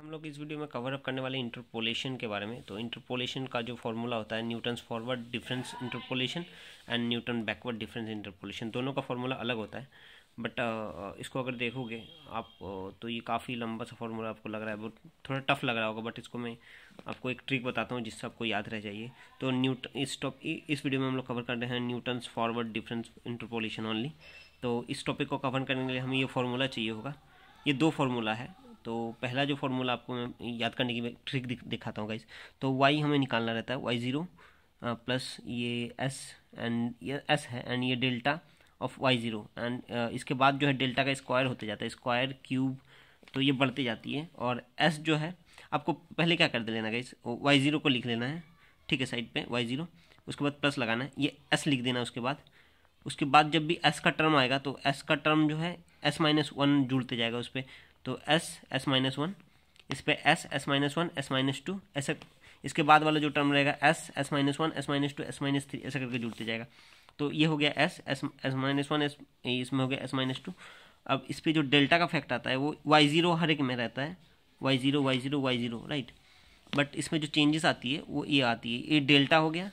हम लोग इस वीडियो में कवर अप करने वाले इंटरपोलेशन के बारे में तो इंटरपोलेशन का जो फॉर्मूला होता है Newton forward difference interpolation and Newton backward difference interpolation दोनों का फॉर्मूला अलग होता है बट uh, uh, इसको अगर देखोगे आप uh, तो ये काफ़ी लंबा सा फॉर्मूला आपको लग रहा है बहुत थोड़ा टफ लग रहा होगा बट इसको मैं आपको एक ट्रिक बताता हूँ जिससे आपको याद रह जाइए तो न्यूट इस टॉप इस वीडियो में हम लोग कवर कर रहे हैं Newton's forward difference interpolation only तो इस टॉपिक को कवर करने के लिए हमें ये फार्मूला चाहिए होगा ये दो फार्मूला है तो पहला जो फॉर्मूला आपको मैं याद करने की ट्रिक दिखाता हूँ गाइज तो वाई हमें निकालना रहता है वाई ज़ीरो प्लस ये एस एंड ये एस है एंड ये delta of Y zero and इसके बाद जो है डेल्टा का स्क्वायर होते जाता है स्क्वायर क्यूब तो ये बढ़ती जाती है और एस जो है आपको पहले क्या कर लेना गाइज वाई ज़ीरो को लिख लेना है ठीक है साइड पर वाई ज़ीरो उसके बाद प्लस लगाना है ये एस लिख देना उसके बाद उसके बाद जब भी एस का टर्म आएगा तो एस का टर्म जो है एस माइनस वन जुड़ते जाएगा उस पर तो एस एस माइनस वन इस पर S S minus one S minus two ऐसा इसके बाद वाला जो टर्म रहेगा S S minus one S minus two S minus three ऐसा करके जुड़ते जाएगा तो ये हो गया S S S minus one S इसमें हो गया एस माइनस टू अब इस पर जो डेल्टा का फैक्ट आता है वो वाई ज़ीरो हर एक में रहता है Y zero Y zero Y zero right but इसमें जो चेंजेस आती है वो ये आती है ये डेल्टा हो गया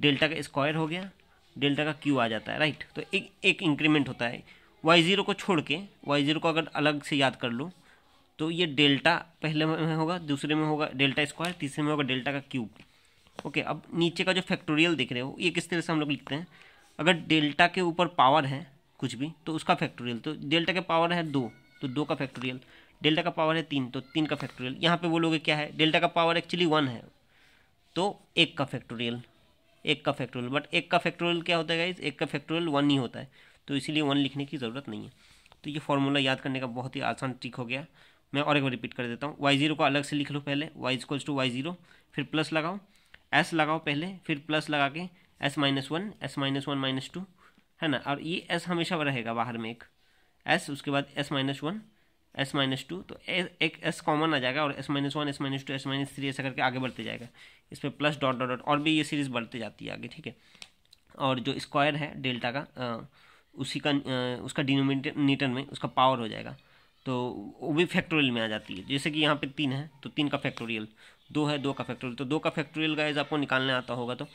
डेल्टा का स्क्वायर हो गया डेल्टा का क्यू आ जाता है राइट तो एक एक इंक्रीमेंट होता है वाई ज़ीरो को छोड़ के वाई ज़ीरो को अगर अलग से याद कर लूँ तो ये डेल्टा पहले में होगा दूसरे में होगा डेल्टा स्क्वायर तीसरे में होगा डेल्टा का क्यूब ओके अब नीचे का जो फैक्टोरियल देख रहे हो ये किस तरह से हम लोग लिखते हैं अगर डेल्टा के ऊपर पावर है कुछ भी तो उसका फैक्टोरियल तो डेल्टा के पावर है दो तो दो का फैक्टोरियल डेल्टा का पावर है तीन तो तीन का फैक्टोरियल यहाँ पे बोलोगे क्या है डेल्टा का पावर एक्चुअली वन है तो एक का फैक्टोरियल एक का फैक्टोरियल बट एक का फैक्टोरियल क्या होता है गाइज एक का फैक्टोरियल वन ही होता है तो इसीलिए वन लिखने की ज़रूरत नहीं है तो ये फॉर्मूला याद करने का बहुत ही आसान ट्रिक हो गया मैं और एक बार रिपीट कर देता हूँ वाई जीरो को अलग से लिख लो पहले Y equals to Y zero फिर प्लस लगाओ एस लगाओ पहले फिर प्लस लगा के S minus one S minus one minus two है ना और ये एस हमेशा रहेगा बाहर में एक एस उसके बाद s minus one S minus two तो ए, एक एस कॉमन आ जाएगा और s minus one S minus two S minus three ऐसा करके आगे बढ़ते जाएगा इस पर प्लस डॉट डॉट डॉट और भी ये सीरीज़ बढ़ती जाती है आगे ठीक है और जो स्क्वायर है डेल्टा का आ, उसी का उसका डिनोमिनेटर में उसका पावर हो जाएगा तो वो भी फैक्टोरियल में आ जाती है जैसे कि यहाँ पे तीन है तो तीन का फैक्टोरियल दो है दो का फैक्टोरियल तो दो का फैक्टोरियल का आपको निकालने आता होगा तो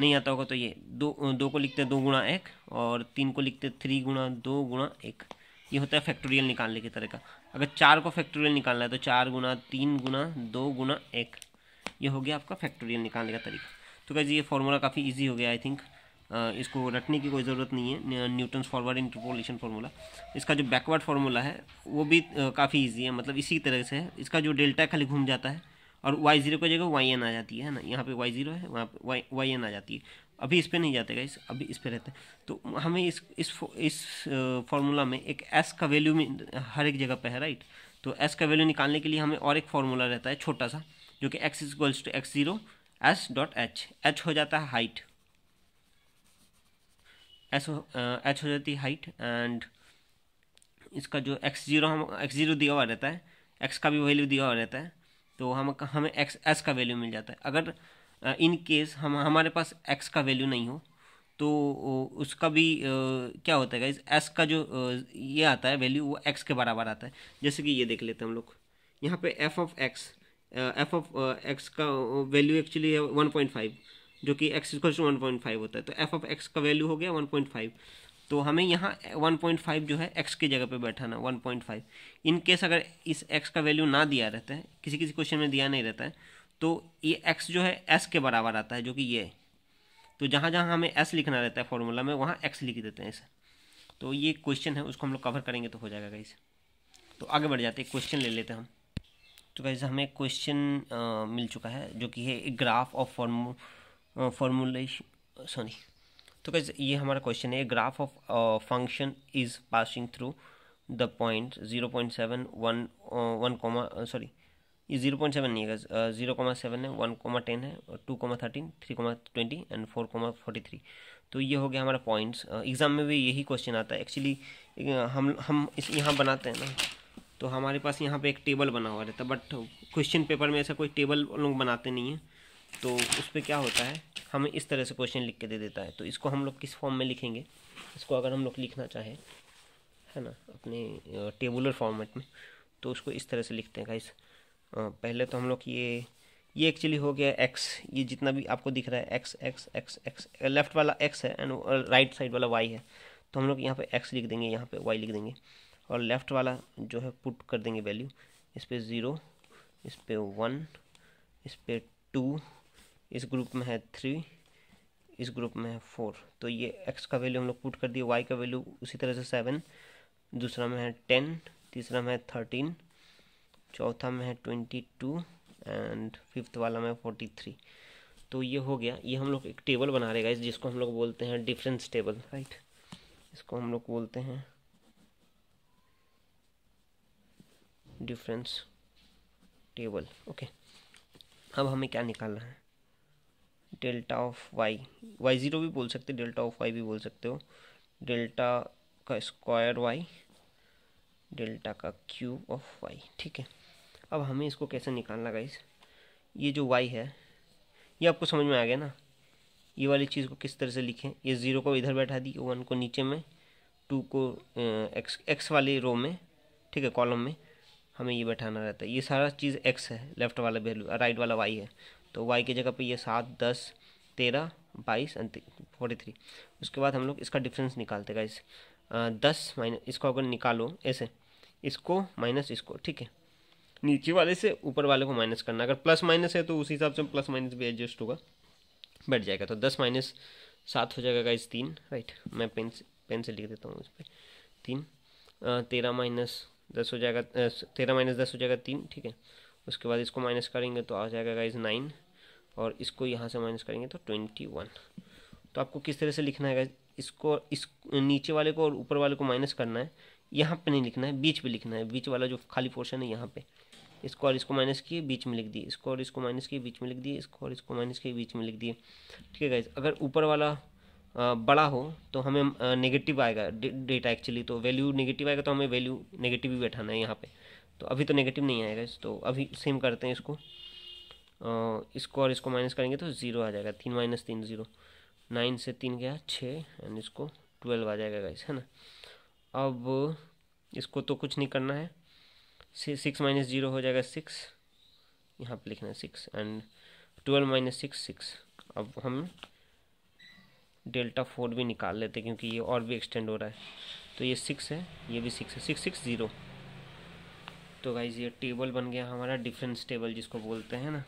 नहीं आता होगा तो ये दो दो को लिखते हैं दो गुणा एक और तीन को लिखते हैं थ्री गुणा दो गुणा एक ये होता है फैक्टोरियल निकालने की तरह का अगर चार को फैक्टोरियल निकालना है तो चार गुना तीन गुना दो गुना एक ये हो गया आपका फैक्टोरियल निकालने का तरीका तो क्या ये फॉर्मूला काफ़ी ईजी हो गया आई थिंक इसको रटने की कोई ज़रूरत नहीं है न्यूटन्स फॉरवर्ड इंटरपोलेशन फार्मूला इसका जो बैकवर्ड फार्मूला है वो भी काफ़ी ईजी है मतलब इसी तरह से है इसका जो डेल्टा खाली घूम जाता है और वाई जीरो की जगह वाई एन आ जाती है ना यहाँ पे वाई जीरो है वहाँ पे वाई वाई एन आ जाती है अभी इस पर नहीं जाते गाइस अभी इस पर रहते हैं तो हमें इस इस इस फार्मूला में एक एस का वैल्यू में हर एक जगह पे है राइट तो एस का वैल्यू निकालने के लिए हमें और एक फार्मूला रहता है छोटा सा जो कि x is equals to x zero s dot h h हो जाता है हाइट एस एच हो जाती है हाइट एंड इसका जो एक्स जीरो हम एक्स जीरो दिया हुआ रहता है एक्स का भी वैल्यू दिया हुआ रहता है तो हम हमें एक्स एस का वैल्यू मिल जाता है अगर इन uh, केस हम हमारे पास एक्स का वैल्यू नहीं हो तो उसका भी आ, uh, क्या होता है इस एस का जो uh, ये आता है वैल्यू वो एक्स के बराबर आता है जैसे कि ये देख लेते हैं हम लोग यहाँ पे f of x f of x का वैल्यू एक्चुअली है वन पॉइंट फाइव जो कि x equal to one point five होता है तो एफ ऑफ एक्स का वैल्यू हो गया वन पॉइंट फाइव तो हमें यहाँ वन पॉइंट फाइव जो है एक्स की जगह पे बैठाना one point five in case अगर इस एक्स का वैल्यू ना दिया रहता है किसी किसी क्वेश्चन में दिया नहीं रहता है तो ये एक्स जो है एस के बराबर आता है जो कि ये तो जहाँ जहाँ हमें एस लिखना रहता है फॉर्मूला में वहाँ एक्स लिख देते हैं इसे तो ये क्वेश्चन है उसको हम लोग कवर करेंगे तो हो जाएगा गाइस तो आगे बढ़ जाते हैं क्वेश्चन ले लेते हैं हम तो गाइस हमें क्वेश्चन मिल चुका है जो कि है ग्राफ ऑफ फॉर्मू फॉर्मूलेशन सॉरी तो कैसे ये हमारा क्वेश्चन है graph of function is passing through the point zero point seven one one comma sorry ये जीरो पॉइंट सेवन नहीं है जीरो कोमा सेवन है वन कोमा टेन है two comma thirteen three comma twenty and four comma forty three तो ये हो गया हमारा पॉइंट्स एग्ज़ाम में भी यही क्वेश्चन आता है एक्चुअली हम हम इस यहाँ बनाते हैं ना तो हमारे पास यहाँ पे एक टेबल बना हुआ रहता है बट क्वेश्चन पेपर में ऐसा कोई टेबल लोग बनाते नहीं है तो उस पर क्या होता है हमें इस तरह से क्वेश्चन लिख के दे देता है तो इसको हम लोग किस फॉर्म में लिखेंगे इसको अगर हम लोग लिखना चाहें है ना अपने टेबुलर फॉर्मेट में तो उसको इस तरह से लिखते हैं गाइस पहले तो हम लोग ये ये एक्चुअली हो गया एक्स ये जितना भी आपको दिख रहा है x x x x left वाला एक्स है एंड राइट साइड वाला वाई है तो हम लोग यहाँ पे एक्स लिख देंगे यहाँ पे वाई लिख देंगे और लेफ्ट वाला जो है पुट कर देंगे वैल्यू इस पर ज़ीरो इस पर वन इस पर टू इस ग्रुप में है थ्री इस ग्रुप में है फोर तो ये एक्स का वैल्यू हम लोग पुट कर दिए वाई का वैल्यू उसी तरह से सेवन दूसरा में है टेन तीसरा में है थर्टीन चौथा में है ट्वेंटी टू एंड फिफ्थ वाला में फोर्टी थ्री तो ये हो गया ये हम लोग एक टेबल बना रहेगा जिसको हम लोग बोलते हैं डिफरेंस टेबल राइट इसको हम लोग बोलते हैं डिफरेंस टेबल ओके अब हमें क्या निकालना है delta of y y zero भी बोल सकते हो डेल्टा ऑफ वाई भी बोल सकते हो डेल्टा का स्क्वायर वाई डेल्टा का क्यूब ऑफ वाई ठीक है अब हमें इसको कैसे निकालना गाइस ये जो वाई है ये आपको समझ में आ गया ना ये वाली चीज़ को किस तरह से लिखें ये ज़ीरो को इधर बैठा दिए वन को नीचे में टू को एक्स एक्स वाले रो में ठीक है कॉलम में हमें ये बैठाना रहता है ये सारा चीज़ एक्स है लेफ्ट वाला वैल्यू राइट वाला वाई है तो वाई की जगह पे ये सात दस तेरह बाईस फोर्टी थ्री उसके बाद हम लोग इसका डिफरेंस निकालते गाइस दस माइनस इसको अगर निकालो ऐसे इसको माइनस इसको ठीक है नीचे वाले से ऊपर वाले को माइनस करना अगर प्लस माइनस है तो उस हिसाब से प्लस माइनस भी एडजस्ट होगा बैठ जाएगा तो दस माइनस सात हो जाएगा गाइस तीन राइट मैं पेन से पेन से लिख देता हूँ उस पर तीन तेरह माइनस दस हो जाएगा तेरह माइनस दस हो जाएगा तीन ठीक है उसके बाद इसको माइनस करेंगे तो आ जाएगा गाइज नाइन और इसको यहाँ से माइनस करेंगे तो ट्वेंटी वन तो आपको किस तरह से लिखना है गाइज इसको इस नीचे वाले को और ऊपर वाले को माइनस करना है यहाँ पे नहीं लिखना है बीच पे लिखना है बीच वाला जो खाली पोर्शन है यहाँ पे इसको और इसको माइनस किए बीच में लिख दिए इसको और इसको माइनस किए बीच में लिख दिए इसको और इसको माइनस किए बीच में लिख दिए ठीक है गाइज अगर ऊपर वाला बड़ा हो तो हमें नेगेटिव आएगा डेटा एक्चुअली तो वैल्यू नेगेटिव आएगा तो हमें वैल्यू नेगेटिव ही बैठाना है यहाँ पर तो अभी तो नेगेटिव नहीं आएगा इस तो अभी सेम करते हैं इसको आ, इसको और इसको माइनस करेंगे तो ज़ीरो आ जाएगा तीन माइनस तीन ज़ीरो नाइन से तीन गया छः एंड इसको ट्वेल्व आ जाएगा गाइस है ना अब इसको तो कुछ नहीं करना है सिक्स माइनस जीरो हो जाएगा सिक्स यहाँ पे लिखना है six and twelve minus six six अब हम डेल्टा फोर भी निकाल लेते हैं क्योंकि ये और भी एक्सटेंड हो रहा है तो ये सिक्स है ये भी सिक्स है सिक्स सिक्स ज़ीरो तो गाइज ये टेबल बन गया हमारा डिफरेंस टेबल जिसको बोलते हैं ना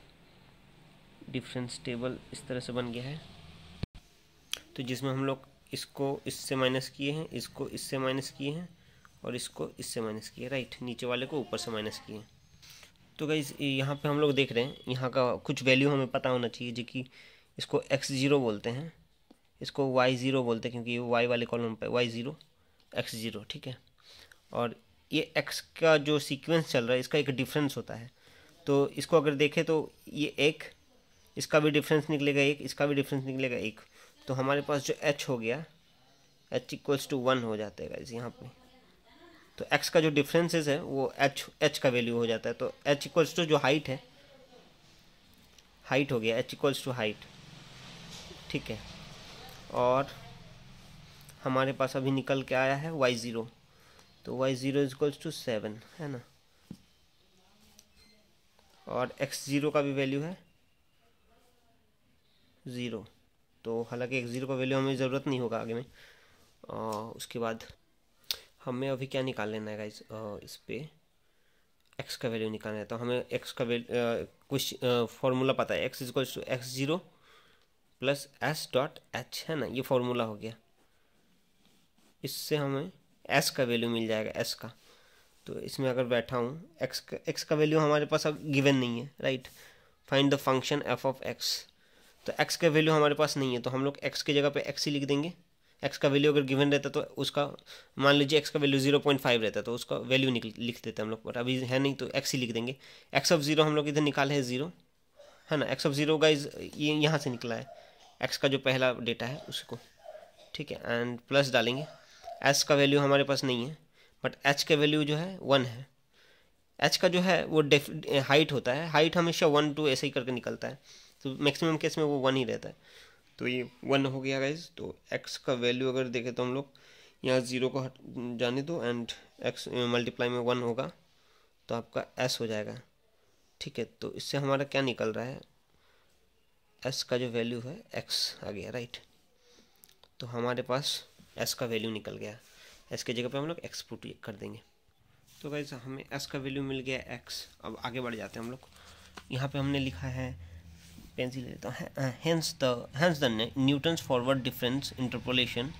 डिफरेंस टेबल इस तरह से बन गया है तो जिसमें हम लोग इसको इससे माइनस किए हैं इसको इससे माइनस किए हैं और इसको इससे माइनस किए राइट नीचे वाले को ऊपर से माइनस किए तो गाइज यहाँ पे हम लोग देख रहे हैं यहाँ का कुछ वैल्यू हमें पता होना चाहिए जो कि इसको एक्स ज़ीरो बोलते हैं इसको वाई ज़ीरो बोलते हैं क्योंकि वाई वाले कॉलम पे वाई ज़ीरो एक्स ज़ीरो ठीक है और ये एक्स का जो सीक्वेंस चल रहा है इसका एक डिफरेंस होता है तो इसको अगर देखें तो ये एक इसका भी डिफरेंस निकलेगा एक इसका भी डिफरेंस निकलेगा एक तो हमारे पास जो एच हो गया एच इक्वल्स टू वन हो जाता है इस यहाँ पे तो एक्स का जो डिफरेंसेस है वो एच एच का वैल्यू हो जाता है तो एच इक्वल्स टू जो हाइट है हाइट हो गया एच इक्वल्स टू हाइट ठीक है और हमारे पास अभी निकल के आया है वाई ज़ीरो तो y zero equals to seven है ना और एक्स ज़ीरो का भी वैल्यू है ज़ीरो तो हालांकि एक्स ज़ीरो का वैल्यू हमें ज़रूरत नहीं होगा आगे में आ, उसके बाद हमें अभी क्या निकाल लेना है इस पर एक्स का वैल्यू निकालना है तो हमें एक्स का वैल्यू कुछ फार्मूला पता है x equals to x zero plus s dot h है ना ये फार्मूला हो गया इससे हमें एस का वैल्यू मिल जाएगा एस का तो इसमें अगर बैठा हूँ एक्स का एक्स का वैल्यू हमारे पास अब गिवन नहीं है right find the function f of x तो एक्स का वैल्यू हमारे पास नहीं है तो हम लोग एक्स की जगह पे एक्स ही लिख देंगे एक्स का वैल्यू अगर गिवन रहता तो उसका मान लीजिए एक्स का वैल्यू जीरो पॉइंट फाइव रहता तो उसका वैल्यू निकल लिख देते हम लोग बट अभी है नहीं तो एक्स ही लिख देंगे एक्स ऑफ जीरो हम लोग इधर निकाले है जीरो है ना एक्स ऑफ जीरो का इज ये यहाँ से निकला है एक्स का जो पहला डेटा है उसको ठीक है एंड प्लस डालेंगे एस का वैल्यू हमारे पास नहीं है बट एच का वैल्यू जो है वन है एच का जो है वो हाइट होता है हाइट हमेशा वन टू ऐसे ही करके निकलता है तो मैक्सिमम केस में वो वन ही रहता है तो ये वन हो गया गाइज तो एक्स का वैल्यू अगर देखें तो हम लोग यहाँ ज़ीरो को हट जाने दो एंड एक्स मल्टीप्लाई में वन होगा तो आपका एस हो जाएगा ठीक है तो इससे हमारा क्या निकल रहा है एस का जो वैल्यू है एक्स आ गया राइट तो हमारे पास एस का वैल्यू निकल गया एस के जगह पे हम लोग एक्स पुट कर देंगे तो गाइज हमें एस का वैल्यू मिल गया एक्स अब आगे बढ़ जाते हैं हम लोग यहाँ पे हमने लिखा है पेंसिल लेता हूँ hence the hence the Newton's forward difference interpolation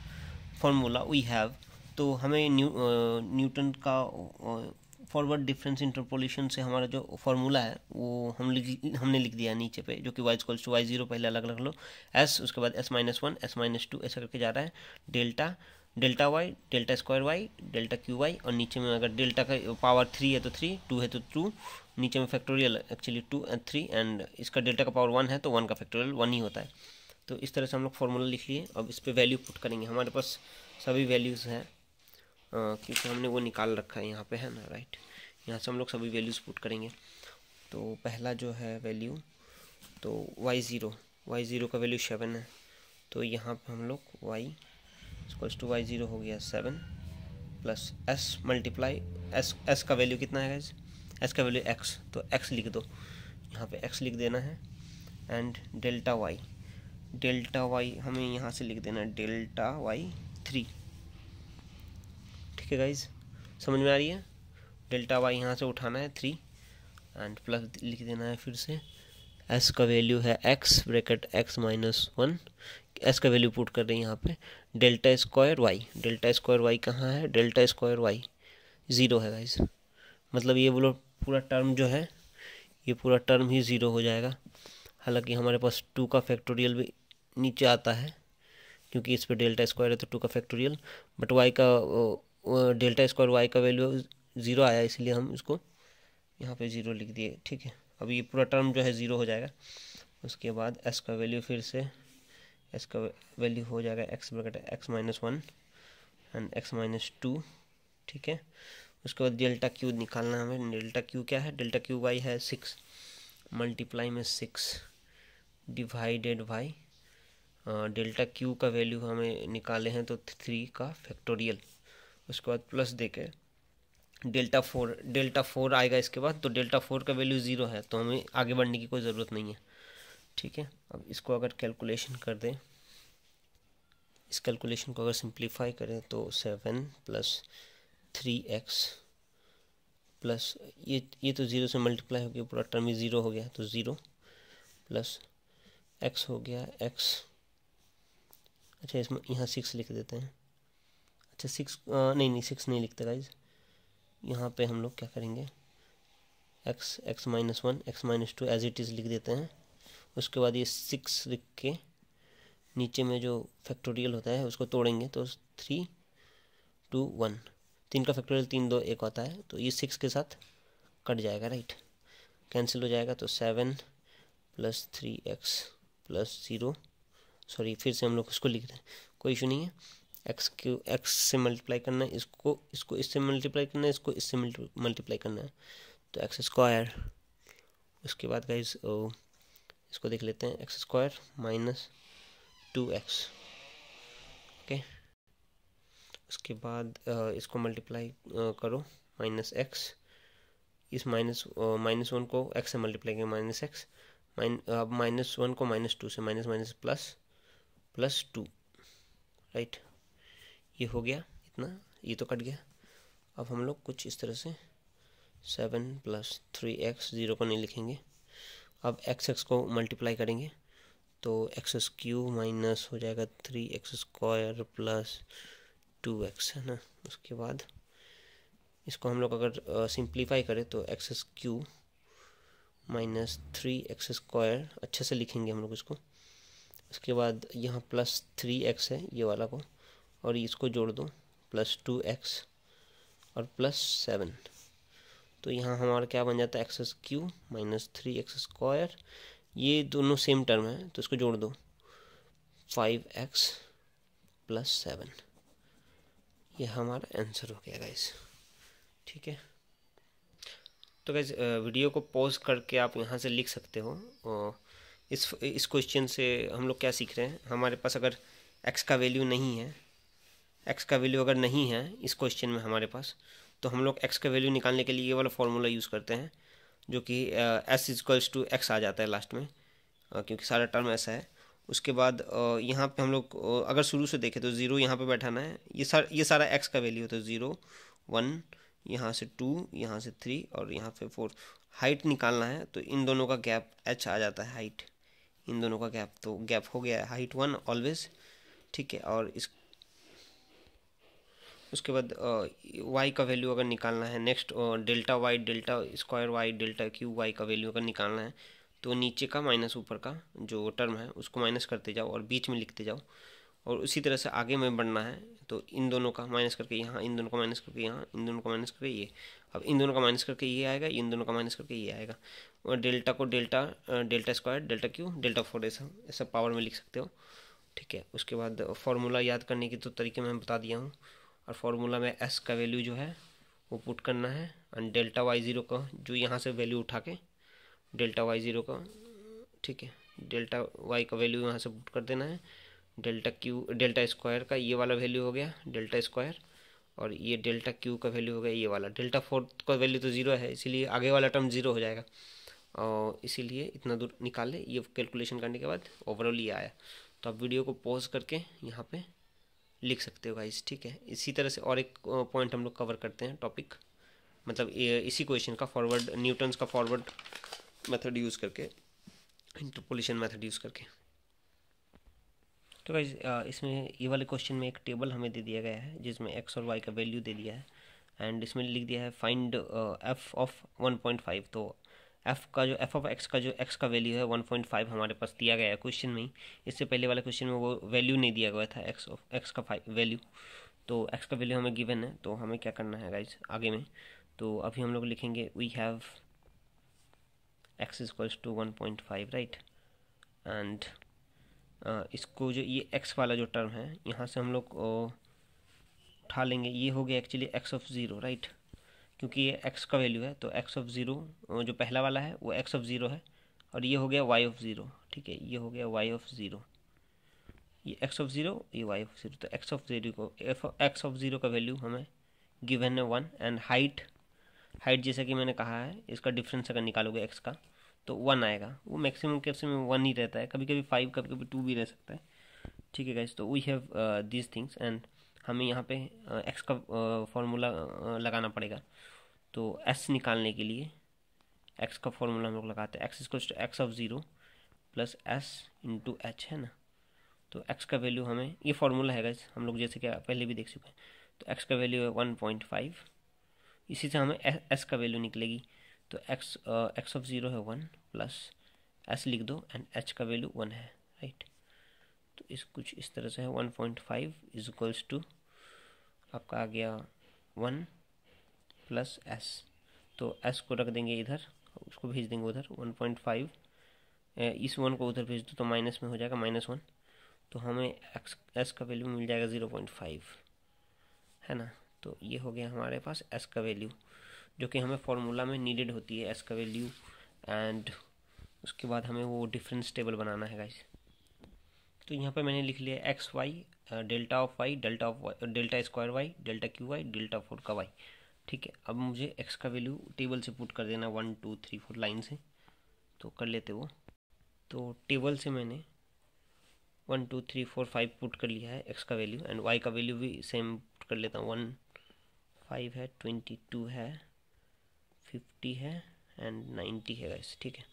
formula we have तो हमें न्यू न्यूटन uh, का uh, फॉरवर्ड डिफरेंस इंटरपोलेशन से हमारा जो फॉर्मूला है वो हम लिख हमने लिख दिया नीचे पे जो कि y equals to Y zero पहले अलग अलग लो एस उसके बाद s minus one S minus two ऐसा करके जा रहा है delta delta y delta square y delta cube y और नीचे में अगर डेल्टा का पावर थ्री है तो थ्री टू है तो टू नीचे में factorial actually two and three and इसका डेल्टा का पावर वन है तो वन का फैक्टोरियल वन ही होता है तो इस तरह से हम लोग फॉर्मूला लिख लिए अब इस पर वैल्यू पुट करेंगे हमारे पास सभी वैल्यूज़ हैं क्योंकि हमने वो निकाल रखा है यहाँ पे है ना राइट यहाँ से हम लोग सभी वैल्यूज़ पुट करेंगे तो पहला जो है वैल्यू तो वाई ज़ीरो वाई ज़ीरो का वैल्यू सेवन है तो यहाँ पे हम लोग y equals to y zero हो गया seven plus s multiply s s का वैल्यू कितना है एस का वैल्यू एक्स तो एक्स लिख दो यहाँ पे एक्स लिख देना है and delta y delta y हमें यहाँ से लिख देना है डेल्टा वाई थ्री ठीक है गाइज समझ में आ रही है डेल्टा वाई यहाँ से उठाना है थ्री एंड प्लस लिख देना है फिर से एस का वैल्यू है x bracket x minus one s का वैल्यू पुट कर रहे हैं यहाँ पे delta square y delta square y कहाँ है डेल्टा स्क्वायर वाई ज़ीरो है गाइज मतलब ये बोलो पूरा टर्म जो है ये पूरा टर्म ही ज़ीरो हो जाएगा हालांकि हमारे पास टू का फैक्टोरियल भी नीचे आता है क्योंकि इस पर डेल्टा स्क्वायर है तो टू का फैक्टोरियल बट वाई का डेल्टा स्क्वायर वाई का वैल्यू ज़ीरो आया इसलिए हम इसको यहाँ पे ज़ीरो लिख दिए ठीक है अब ये पूरा टर्म जो है ज़ीरो हो जाएगा उसके बाद एस का वैल्यू फिर से एस का वैल्यू हो जाएगा x bracket x minus one and x minus two ठीक है उसके बाद डेल्टा क्यू निकालना हमें डेल्टा क्यू क्या है डेल्टा क्यू वाई है सिक्स मल्टीप्लाई में six divided by delta cube का वैल्यू हमें निकाले हैं तो थ्री का फैक्टोरियल उसके बाद प्लस दे के डेल्टा फोर डेल्टा फोर आएगा इसके बाद तो डेल्टा फोर का वैल्यू ज़ीरो है तो हमें आगे बढ़ने की कोई ज़रूरत नहीं है ठीक है अब इसको अगर कैलकुलेशन कर दें इस कैलकुलेशन को अगर सिंप्लीफाई करें तो seven plus three x plus ये ये तो ज़ीरो से मल्टीप्लाई हो गया पूरा टर्म ही ज़ीरो हो गया तो ज़ीरो प्लस एक्स हो गया एक्स अच्छा इसमें यहाँ सिक्स लिख देते हैं अच्छा सिक्स नहीं नहीं सिक्स नहीं लिखते गाइज यहाँ पे हम लोग क्या करेंगे x x minus one x minus two as it is लिख देते हैं उसके बाद ये सिक्स लिख के नीचे में जो फैक्टोरियल होता है उसको तोड़ेंगे तो थ्री टू वन तीन का फैक्टोरियल तीन दो एक होता है तो ये सिक्स के साथ कट जाएगा राइट कैंसिल हो जाएगा तो seven plus three x plus zero sorry फिर से हम लोग उसको लिख रहे हैं कोई इशू नहीं है एक्स क्यू एक्स से मल्टीप्लाई करना है इसको इसको इससे मल्टीप्लाई करना है इसको इससे मल्टीप्लाई करना है तो एक्स स्क्वायर उसके बाद गाइज इसको देख लेते हैं x square minus two x okay उसके बाद इसको मल्टीप्लाई करो माइनस एक्स इस माइनस माइनस वन को एक्स से मल्टीप्लाई करें माइनस एक्स माइन अब माइनस वन को माइनस टू से minus minus plus plus two right ये हो गया इतना ये तो कट गया अब हम लोग कुछ इस तरह से seven plus three x zero को नहीं लिखेंगे अब एक्स एक्स को मल्टीप्लाई करेंगे तो एक्स क्यू माइनस हो जाएगा three x square plus two x है ना उसके बाद इसको हम लोग अगर सिंप्लीफाई करें तो x cube minus three x square अच्छे से लिखेंगे हम लोग इसको उसके बाद यहाँ प्लस थ्री एक्स है ये वाला को और इसको जोड़ दो प्लस टू एक्स और प्लस सेवन तो यहाँ हमारा क्या बन जाता है x cube minus three x square ये दोनों सेम टर्म है तो इसको जोड़ दो फाइव एक्स प्लस सेवन ये हमारा आंसर हो गया गाइस ठीक है तो गाइज वीडियो को पॉज करके आप यहाँ से लिख सकते हो इस इस क्वेश्चन से हम लोग क्या सीख रहे हैं हमारे पास अगर एक्स का वैल्यू नहीं है एक्स का वैल्यू अगर नहीं है इस क्वेश्चन में हमारे पास तो हम लोग एक्स का वैल्यू निकालने के लिए ये वाला फार्मूला यूज़ करते हैं जो कि एस इजकल्स टू एक्स आ जाता है लास्ट में uh, क्योंकि सारा टर्म ऐसा है उसके बाद uh, यहाँ पे हम लोग uh, अगर शुरू से देखें तो ज़ीरो यहाँ पे बैठाना है ये सारा ये सारा एक्स का वैल्यू होता है ज़ीरो तो वन यहाँ से टू यहाँ से थ्री और यहाँ पे फोर हाइट निकालना है तो इन दोनों का गैप एच आ जाता है हाइट इन दोनों का गैप तो गैप हो गया है हाइट वन ऑलवेज ठीक है और इस उसके बाद वाई का वैल्यू अगर निकालना है next delta y delta square y delta cube y का वैल्यू अगर निकालना है तो नीचे का माइनस ऊपर का जो टर्म है उसको माइनस करते जाओ और बीच में लिखते जाओ और उसी तरह से आगे में बढ़ना है तो इन दोनों का माइनस करके यहाँ इन दोनों का माइनस करके यहाँ इन दोनों का माइनस करके ये अब इन दोनों का माइनस करके ये आएगा इन दोनों का माइनस करके ये आएगा और डेल्टा को delta delta square delta cube delta four ऐसा ऐसा पावर में लिख सकते हो ठीक है उसके बाद फॉर्मूला याद करने के तो तरीके मैं बता दिया हूँ और फार्मूला में एस का वैल्यू जो है वो पुट करना है एंड डेल्टा वाई ज़ीरो का जो यहाँ से वैल्यू उठा के डेल्टा वाई ज़ीरो का ठीक है डेल्टा वाई का वैल्यू यहाँ से पुट कर देना है डेल्टा क्यू डेल्टा स्क्वायर का ये वाला वैल्यू हो गया डेल्टा स्क्वायर और ये डेल्टा क्यू का वैल्यू हो गया ये वाला डेल्टा फोर्थ का वैल्यू तो ज़ीरो है इसीलिए आगे वाला टर्म ज़ीरो हो जाएगा और इसीलिए इतना दूर निकाले ये कैलकुलेशन करने के बाद ओवरऑल ये आया तो आप वीडियो को पॉज करके यहाँ पर लिख सकते हो गाइस ठीक है इसी तरह से और एक पॉइंट हम लोग कवर करते हैं टॉपिक मतलब इसी क्वेश्चन का फॉरवर्ड न्यूटन्स का फॉरवर्ड मेथड यूज़ करके इंटरपोलेशन मेथड यूज़ करके तो गाइज इसमें ये वाले क्वेश्चन में एक टेबल हमें दे दिया गया है जिसमें एक्स और वाई का वैल्यू दे दिया है एंड इसमें लिख दिया है find f of one point five तो एफ का जो एफ ऑफ एक्स का जो एक्स का वैल्यू है 1.5 हमारे पास दिया गया है क्वेश्चन में ही इससे पहले वाले क्वेश्चन में वो वैल्यू नहीं दिया गया था एक्स ऑफ एक्स का वैल्यू तो एक्स का वैल्यू हमें गिवन है तो हमें क्या करना है गाइज आगे में तो अभी हम लोग लिखेंगे we have x equals to one point five right and इसको जो ये एक्स वाला जो टर्म है यहाँ से हम लोग उठा लेंगे ये हो गया actually x of zero right right? क्योंकि ये एक्स का वैल्यू है तो एक्स ऑफ ज़ीरो जो पहला वाला है वो एक्स ऑफ ज़ीरो है और ये हो गया वाई ऑफ ज़ीरो ठीक है ये हो गया वाई ऑफ ज़ीरो ये एक्स ऑफ ज़ीरो ये वाई ऑफ ज़ीरो तो एक्स ऑफ ज़ीरो को एफ एक्स ऑफ ज़ीरो का वैल्यू हमें गिवन है वन एंड हाइट हाइट जैसा कि मैंने कहा है इसका डिफरेंस अगर निकालोगे एक्स का तो वन आएगा वो मैक्सिमम केस में वन ही रहता है कभी कभी फाइव कभी कभी टू भी रह सकता है ठीक है गाइज तो we have these things and हमें यहाँ पे एक्स का फॉर्मूला लगाना पड़ेगा तो एस निकालने के लिए एक्स का फॉर्मूला हम लोग लगाते हैं x is to x of zero plus s into h है ना तो एक्स का वैल्यू हमें ये फार्मूला है हम लोग जैसे कि पहले भी देख चुके हैं तो एक्स का वैल्यू है वन पॉइंट फाइव इसी से हमें एस का वैल्यू निकलेगी तो एक्स एक्स ऑफ ज़ीरो है वन प्लस एस लिख दो एंड एच का वैल्यू वन है राइट तो इस कुछ इस तरह से है one point five is equals to आपका आ गया वन प्लस एस तो एस को रख देंगे इधर उसको भेज देंगे उधर वन पॉइंट फाइव इस वन को उधर भेज दो तो माइनस में हो जाएगा माइनस वन तो हमें एक्स एस का वैल्यू मिल जाएगा ज़ीरो पॉइंट फाइव है ना तो ये हो गया हमारे पास एस का वैल्यू जो कि हमें फार्मूला में नीडेड होती है एस का वैल्यू एंड उसके बाद हमें वो डिफरेंस टेबल बनाना है गाइस तो यहाँ पर मैंने लिख लिया x y delta of y delta of delta square y delta cube y delta four का वाई ठीक है अब मुझे एक्स का वैल्यू टेबल से पुट कर देना one two three four line से तो कर लेते वो तो टेबल से मैंने one two three four five put कर लिया है एक्स का वैल्यू एंड वाई का वैल्यू भी सेम पुट कर लेता हूँ वन फाइव है ट्वेंटी टू है फिफ्टी है एंड नाइन्टी है गैस ठीक है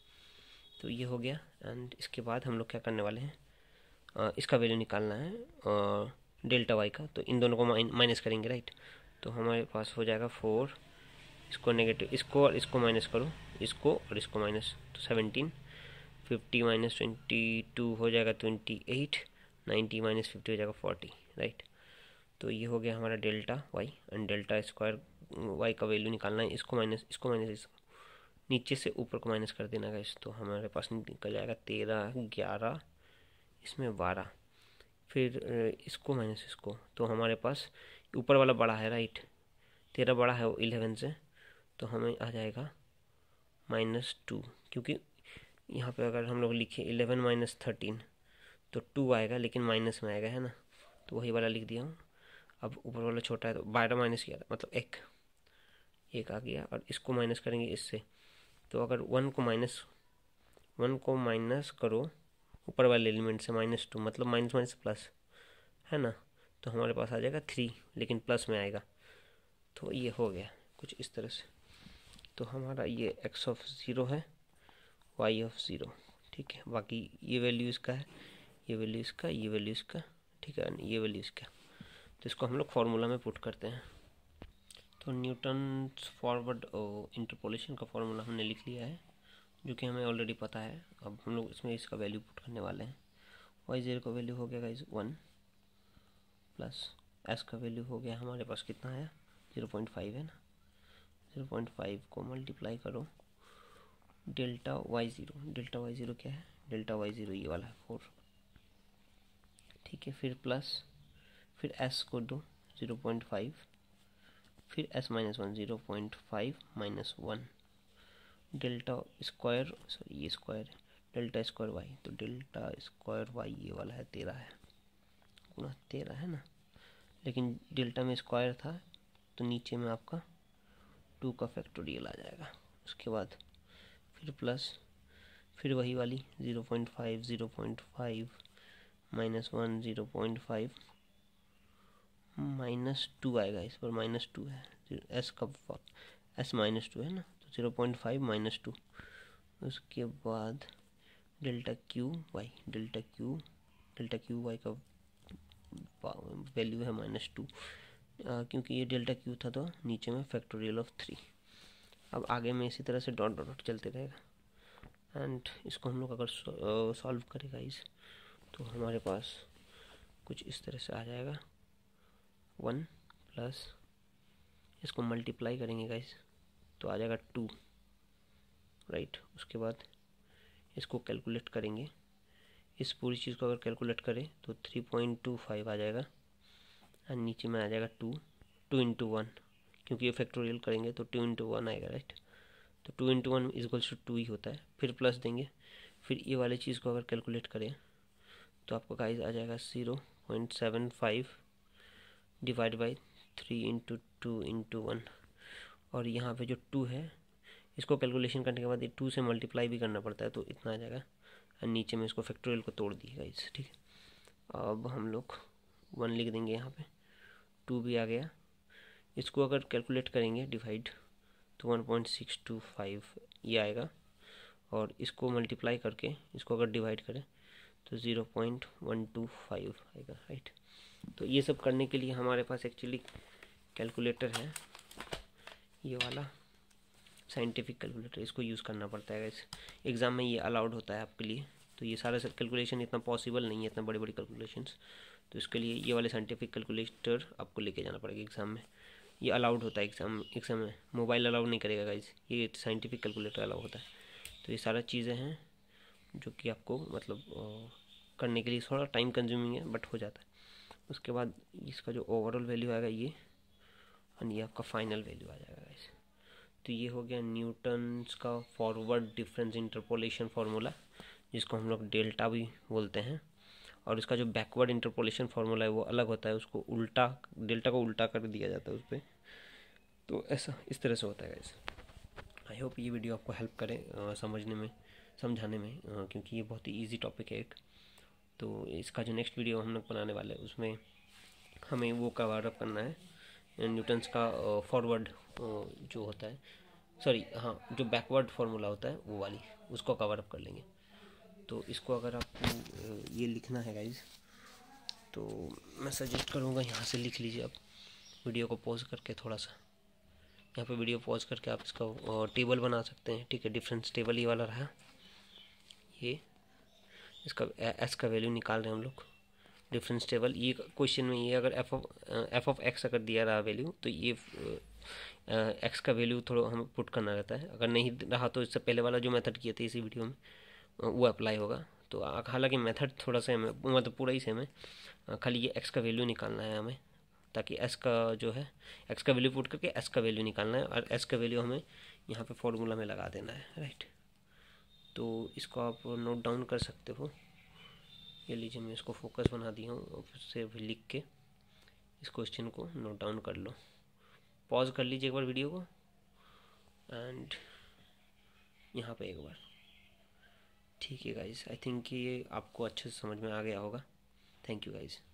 तो ये हो गया एंड इसके बाद हम लोग क्या करने वाले हैं इसका वैल्यू निकालना है डेल्टा वाई का तो इन दोनों को माइनस करेंगे राइट तो हमारे पास हो जाएगा फोर इसको नेगेटिव इसको और इसको माइनस करो इसको और इसको माइनस तो seventeen fifty minus twenty two हो जाएगा twenty eight ninety minus fifty हो जाएगा फोर्टी राइट तो ये हो गया हमारा delta y and delta square y का वैल्यू निकालना है इसको माइनस इसको माइनस इसको नीचे से ऊपर को माइनस कर देना गाइस तो हमारे पास निकल जाएगा तेरह ग्यारह इसमें बारह फिर इसको माइनस इसको तो हमारे पास ऊपर वाला बड़ा है राइट तेरह बड़ा है वो इलेवन से तो हमें आ जाएगा माइनस टू क्योंकि यहाँ पे अगर हम लोग लिखे इलेवन माइनस थर्टीन तो टू आएगा लेकिन माइनस में आएगा है ना तो वही वाला लिख दिया हूँ अब ऊपर वाला छोटा है तो बारह माइनस किया मतलब एक एक आ गया और इसको माइनस करेंगे इससे तो अगर वन को माइनस वन को माइनस करो ऊपर वाले एलिमेंट से माइनस टू मतलब माइनस माइनस प्लस है ना तो हमारे पास आ जाएगा थ्री लेकिन प्लस में आएगा तो ये हो गया कुछ इस तरह से तो हमारा ये एक्स ऑफ ज़ीरो है वाई ऑफ ज़ीरो ठीक है बाकी ये वैल्यू इसका है ये वैल्यू इसका ये वैल्यू इसका ठीक है ये वैल्यू इसका तो इसको हम लोग फार्मूला में पुट करते हैं तो न्यूटन फॉरवर्ड इंटरपोलेशन का फार्मूला हमने लिख लिया है जो कि हमें ऑलरेडी पता है अब हम लोग इसमें इसका वैल्यू पुट करने वाले हैं वाई ज़ीरो का वैल्यू हो गया गाइज वन प्लस एस का वैल्यू हो गया हमारे पास कितना है ज़ीरो पॉइंट फाइव है ना ज़ीरो पॉइंट फाइव को मल्टीप्लाई करो delta y zero delta y zero क्या है डेल्टा वाई ज़ीरो ये वाला है फोर ठीक है फिर प्लस फिर एस को दो ज़ीरो पॉइंट फाइव फिर s minus one zero point five minus one delta square sorry ये स्क्वायर डेल्टा स्क्वायर वाई तो डेल्टा स्क्वायर वाई ये वाला है तेरह है गुना तेरह है ना लेकिन डेल्टा में स्क्वायर था तो नीचे में आपका टू का फैक्टोरियल आ जाएगा उसके बाद फिर प्लस फिर वही वाली zero point five zero point five minus one zero point five minus two आएगा इस पर माइनस टू है एस का एस माइनस टू है ना zero point five minus two उसके बाद delta cube y delta cube delta cube y का वैल्यू है माइनस टू क्योंकि ये डेल्टा क्यू था तो नीचे में फैक्टोरियल ऑफ थ्री अब आगे में इसी तरह से डॉट डॉट डॉट चलते रहेगा एंड इसको हम लोग अगर सॉल्व करेगा इस तो हमारे पास कुछ इस तरह से आ जाएगा वन प्लस इसको मल्टीप्लाई करेंगे गाइस तो आ जाएगा टू राइट उसके बाद इसको कैलकुलेट करेंगे इस पूरी चीज़ को अगर कैलकुलेट करें तो थ्री पॉइंट टू फाइव आ जाएगा एंड नीचे में आ जाएगा टू टू इंटू वन क्योंकि ये फैक्टोरियल करेंगे तो टू इंटू वन आएगा राइट तो two into one equals two two ही होता है फिर प्लस देंगे फिर ये वाले चीज़ को अगर कैलकुलेट करें तो आपका गाइज आ जाएगा zero point seven five divide by three into two into one और यहाँ पे जो टू है इसको कैलकुलेशन करने के बाद ये टू से मल्टीप्लाई भी करना पड़ता है तो इतना आ जाएगा और नीचे में इसको फैक्टोरियल को तोड़ दिएगा इस ठीक है अब हम लोग वन लिख देंगे यहाँ पे टू भी आ गया इसको अगर कैलकुलेट करेंगे डिवाइड तो one point six two five ये आएगा और इसको मल्टीप्लाई करके इसको अगर डिवाइड करें तो zero point one two five आएगा राइट तो ये सब करने के लिए हमारे पास एक्चुअली कैलकुलेटर है ये वाला साइंटिफिक कैलकुलेटर इसको यूज़ करना पड़ता है एग्ज़ाम में ये अलाउड होता है आपके लिए तो ये सारा कैलकुलेशन इतना पॉसिबल नहीं है इतना बड़े बड़े कैलकुलेशन तो इसके लिए ये वाले साइंटिफिक कैलकुलेटर आपको लेके जाना पड़ेगा एग्ज़ाम में ये अलाउड होता है एग्ज़ाम एग्ज़ाम में मोबाइल अलाउड नहीं करेगा गाइज ये साइंटिफिक कैलकुलेटर अलाउ होता है तो ये सारा चीज़ें हैं जो कि आपको मतलब करने के लिए थोड़ा टाइम कंज्यूमिंग है बट हो जाता है उसके बाद इसका जो ओवरऑल वैल्यू आएगा ये और ये आपका फाइनल वैल्यू आ जाएगा तो ये हो गया न्यूटन्स का फॉरवर्ड डिफरेंस इंटरपोलेशन फार्मूला जिसको हम लोग डेल्टा भी बोलते हैं और इसका जो बैकवर्ड इंटरपोलेशन फार्मूला है वो अलग होता है उसको उल्टा डेल्टा को उल्टा कर दिया जाता है उस पर तो ऐसा इस तरह से होता है गाइस आई होप ये वीडियो आपको हेल्प करे समझने में समझाने में आ, क्योंकि ये बहुत ही ईजी टॉपिक है एक तो इसका जो नेक्स्ट वीडियो हम लोग बनाने वाले हैं उसमें हमें वो कवर अप करना है न्यूटन्स का फॉरवर्ड uh, uh, जो होता है सॉरी हाँ जो बैकवर्ड फार्मूला होता है वो वाली उसको कवर अप कर लेंगे तो इसको अगर आपको uh, ये लिखना है गाइज तो मैं सजेस्ट करूँगा यहाँ से लिख लीजिए आप वीडियो को पॉज करके थोड़ा सा यहाँ पे वीडियो पॉज करके आप इसका टेबल बना सकते हैं ठीक है डिफरेंस टेबल ही वाला रहा ये इसका एस का वैल्यू निकाल रहे हैं हम लोग डिफरेंस टेबल ये क्वेश्चन में ये अगर f of f of x अगर दिया रहा वैल्यू तो ये एक्स का वैल्यू थोड़ा हमें पुट करना रहता है अगर नहीं रहा तो इससे पहले वाला जो मेथड किया था इसी वीडियो में वो अप्लाई होगा तो हालांकि मेथड थोड़ा सा हमें मतलब पूरा ही सेम है खाली ये एक्स का वैल्यू निकालना है हमें ताकि एस का जो है एक्स का वैल्यू पुट करके एस का वैल्यू निकालना है और एस का वैल्यू हमें यहाँ पर फॉर्मूला में लगा देना है राइट तो इसको आप नोट डाउन कर सकते हो ये लीजिए मैं इसको फोकस बना दिया हूँ से अभी लिख के इस क्वेश्चन को नोट डाउन कर लो पॉज कर लीजिए एक बार वीडियो को एंड यहाँ पे एक बार ठीक है गाइज आई थिंक ये आपको अच्छे से समझ में आ गया होगा थैंक यू गाइज़